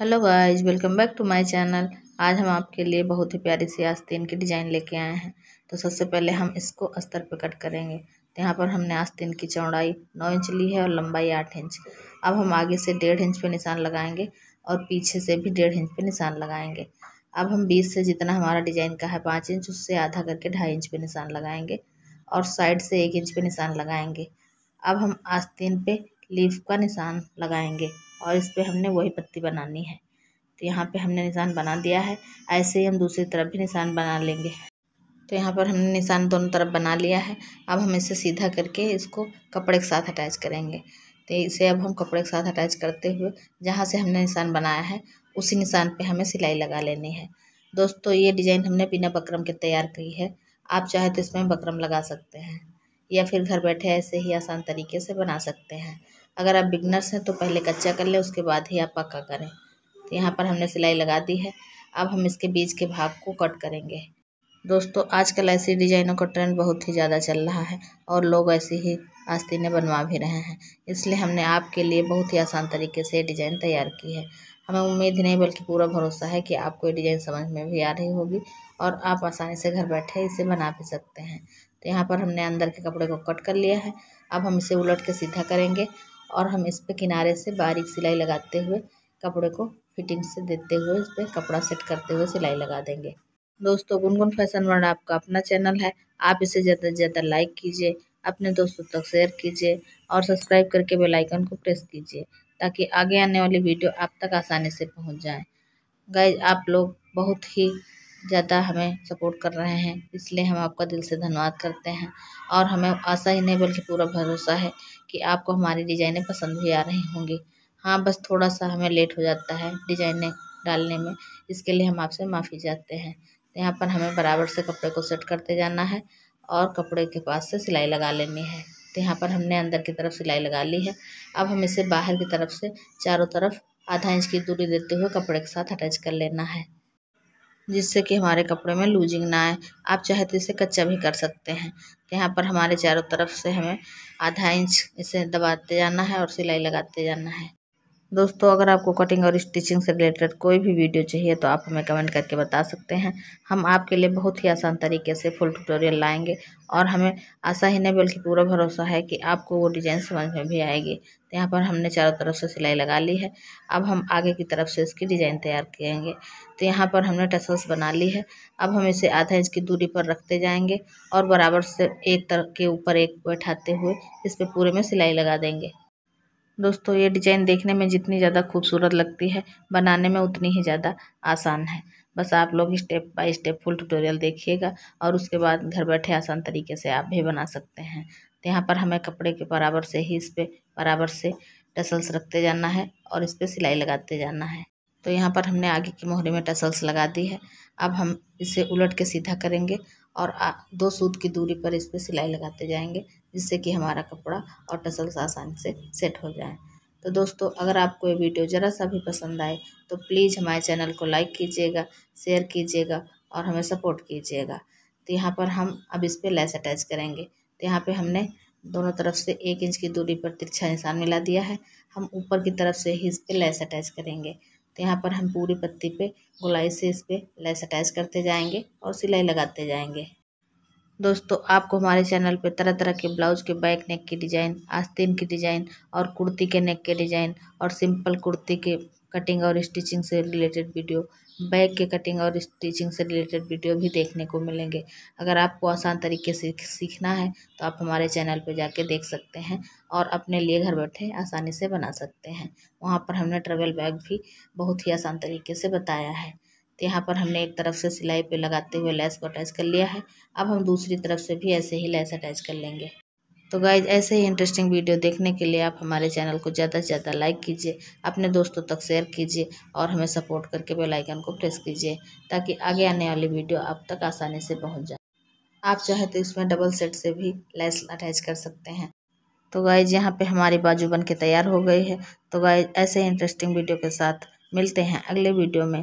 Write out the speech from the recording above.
hello guys welcome back to my channel आज हम आपके लिए बहुत ही प्यारी सी आस्तीन की डिज़ाइन लेके आए हैं तो सबसे पहले हम इसको अस्तर पर कट करेंगे तो यहाँ पर हमने आस्तीन की चौड़ाई नौ इंच ली है और लंबाई आठ इंच अब हम आगे से डेढ़ इंच पे निशान लगाएंगे और पीछे से भी डेढ़ इंच पे निशान लगाएंगे अब हम बीस से जितना हमारा डिज़ाइन का है पाँच इंच उससे आधा करके ढाई इंच पर निशान लगाएँगे और साइड से एक इंच पर निशान लगाएँगे अब हम आस्तीन पर लीफ का निशान लगाएंगे और इस पर हमने वही पत्ती बनानी है तो यहाँ पे हमने निशान बना दिया है ऐसे ही हम दूसरी तरफ भी निशान बना लेंगे तो यहाँ पर हमने निशान दोनों तरफ बना लिया है अब हम इसे सीधा करके इसको कपड़े के साथ अटैच करेंगे तो इसे अब हम कपड़े के साथ अटैच करते हुए जहाँ से हमने निशान बनाया है उसी निशान पे हमें सिलाई लगा लेनी है दोस्तों ये डिज़ाइन हमने बिना बकरम के तैयार की है आप चाहे तो इसमें बकरम लगा सकते हैं या फिर घर बैठे ऐसे ही आसान तरीके से बना सकते हैं अगर आप बिगनर्स हैं तो पहले कच्चा कर लें उसके बाद ही आप पक्का करें तो यहाँ पर हमने सिलाई लगा दी है अब हम इसके बीच के भाग को कट करेंगे दोस्तों आजकल ऐसी डिजाइनों का ट्रेंड बहुत ही ज़्यादा चल रहा है और लोग ऐसे ही आस्तीने बनवा भी रहे हैं इसलिए हमने आपके लिए बहुत ही आसान तरीके से डिज़ाइन तैयार की है हमें उम्मीद नहीं बल्कि पूरा भरोसा है कि आपको ये डिज़ाइन समझ में भी आ रही होगी और आप आसानी से घर बैठे इसे बना भी सकते हैं तो यहाँ पर हमने अंदर के कपड़े को कट कर लिया है अब हम इसे उलट के सीधा करेंगे और हम इस पर किनारे से बारीक सिलाई लगाते हुए कपड़े को फिटिंग से देते हुए इस पर कपड़ा सेट करते हुए सिलाई लगा देंगे दोस्तों गुनगुन फैशन वर्ल्ड आपका अपना चैनल है आप इसे ज़्यादा से ज़्यादा लाइक कीजिए अपने दोस्तों तक शेयर कीजिए और सब्सक्राइब करके बेल आइकन को प्रेस कीजिए ताकि आगे आने वाली वीडियो आप तक आसानी से पहुंच जाए गए आप लोग बहुत ही ज़्यादा हमें सपोर्ट कर रहे हैं इसलिए हम आपका दिल से धन्यवाद करते हैं और हमें आशा ही नहीं बल्कि पूरा भरोसा है कि आपको हमारी डिज़ाइनें पसंद भी आ रही होंगी हाँ बस थोड़ा सा हमें लेट हो जाता है डिज़ाइनें डालने में इसके लिए हम आपसे माफ़ी चाहते हैं यहाँ पर हमें बराबर से कपड़े को सेट करते जाना है और कपड़े के पास से सिलाई लगा लेनी है तो यहाँ पर हमने अंदर की तरफ सिलाई लगा ली है अब हम इसे बाहर की तरफ से चारों तरफ आधा इंच की दूरी देते हुए कपड़े के साथ अटैच कर लेना है जिससे कि हमारे कपड़े में लूजिंग ना आए आप चाहे तो इसे कच्चा भी कर सकते हैं तो यहाँ पर हमारे चारों तरफ से हमें आधा इंच इसे दबाते जाना है और सिलाई लगाते जाना है दोस्तों अगर आपको कटिंग और स्टिचिंग से रिलेटेड कोई भी वीडियो चाहिए तो आप हमें कमेंट करके बता सकते हैं हम आपके लिए बहुत ही आसान तरीके से फुल ट्यूटोरियल लाएंगे और हमें आशा ही नहीं बल्कि पूरा भरोसा है कि आपको वो डिज़ाइन समझ में भी आएगी तो यहाँ पर हमने चारों तरफ से सिलाई लगा ली है अब हम आगे की तरफ से इसकी डिज़ाइन तैयार करेंगे तो यहाँ पर हमने टसल्स बना ली है अब हम इसे आधा इंच की दूरी पर रखते जाएंगे और बराबर से एक तरफ के ऊपर एक बैठाते हुए इस पर पूरे में सिलाई लगा देंगे दोस्तों ये डिजाइन देखने में जितनी ज़्यादा खूबसूरत लगती है बनाने में उतनी ही ज़्यादा आसान है बस आप लोग step by step full tutorial देखिएगा और उसके बाद घर बैठे आसान तरीके से आप भी बना सकते हैं तो यहाँ पर हमें कपड़े के बराबर से ही इस पर बराबर से टसल्स रखते जाना है और इस पर सिलाई लगाते जाना है तो यहाँ पर हमने आगे की मोहरे में टसल्स लगा दी है अब हम इसे उलट के सीधा करेंगे और दो सूत की दूरी पर इस पर सिलाई लगाते जाएंगे जिससे कि हमारा कपड़ा और टसल्स आसानी से सेट हो जाए तो दोस्तों अगर आपको ये वीडियो ज़रा सा भी पसंद आए तो प्लीज़ हमारे चैनल को लाइक कीजिएगा शेयर कीजिएगा और हमें सपोर्ट कीजिएगा तो यहाँ पर हम अब इस पर लेस अटैच करेंगे तो यहाँ पे हमने दोनों तरफ से एक इंच की दूरी पर तिरछा निशान मिला दिया है हम ऊपर की तरफ से ही इस पर लेस अटैच करेंगे तो यहाँ पर हम पूरी पत्ती पे गोलाई से इस पर लेस अटैच करते जाएंगे और सिलाई लगाते जाएंगे दोस्तों आपको हमारे चैनल पर तरह तरह के ब्लाउज के बैक नेक की डिज़ाइन आस्तीन की डिज़ाइन और कुर्ती के नेक के डिज़ाइन और सिंपल कुर्ती के कटिंग और स्टिचिंग से रिलेटेड वीडियो बैग के कटिंग और स्टिचिंग से रिलेटेड वीडियो भी देखने को मिलेंगे अगर आपको आसान तरीके से सीखना है तो आप हमारे चैनल पर जाके देख सकते हैं और अपने लिए घर बैठे आसानी से बना सकते हैं वहाँ पर हमने ट्रेवल बैग भी बहुत ही आसान तरीके से बताया है तो यहाँ पर हमने एक तरफ से सिलाई पे लगाते हुए लैस को अटैच कर लिया है अब हम दूसरी तरफ से भी ऐसे ही लैस अटैच कर लेंगे तो गाइज ऐसे ही इंटरेस्टिंग वीडियो देखने के लिए आप हमारे चैनल को ज़्यादा से ज़्यादा लाइक कीजिए अपने दोस्तों तक शेयर कीजिए और हमें सपोर्ट करके बेल आइकन को प्रेस कीजिए ताकि आगे आने वाली वीडियो आप तक आसानी से पहुंच जाए आप चाहे तो इसमें डबल सेट से भी लैस अटैच कर सकते हैं तो गाइज यहाँ पे हमारी बाजू बन के तैयार हो गई है तो गाइज ऐसे इंटरेस्टिंग वीडियो के साथ मिलते हैं अगले वीडियो में